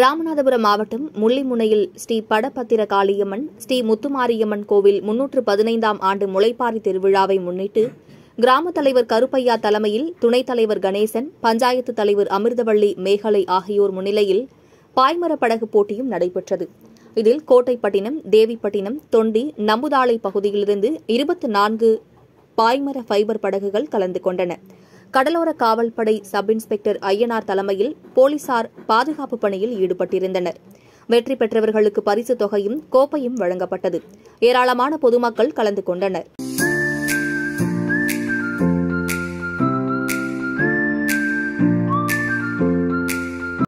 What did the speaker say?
ராமநாதபுரம் மாவட்டம் முள்ளிமுனையில் ஸ்ரீ படபத்திர காளியம்மன் ஸ்ரீ முத்துமாரியம்மன் கோவில் முன்னூற்று பதினைந்தாம் ஆண்டு முளைப்பாரி திருவிழாவை முன்னிட்டு கிராம தலைவர் கருப்பையா தலைமையில் துணைத் தலைவர் கணேசன் பஞ்சாயத்து தலைவர் அமிர்தவள்ளி மேகலை ஆகியோர் முன்னிலையில் பாய்மரப் படகு போட்டியும் நடைபெற்றது இதில் கோட்டைப்பட்டினம் தேவிப்பட்டினம் தொண்டி நம்புதாளை பகுதியிலிருந்து இருபத்தி நான்கு பாய்மர ஃபைபர் படகுகள் கலந்து கொண்டன கடலோர காவல்படை சப் இன்ஸ்பெக்டர் ஐயனார் தலைமையில் போலீசார் பாதுகாப்பு பணியில் ஈடுபட்டிருந்தனர் வெற்றி பெற்றவர்களுக்கு பரிசு தொகையும் கோப்பையும் வழங்கப்பட்டது ஏராளமான பொதுமக்கள் கலந்து கொண்டனர்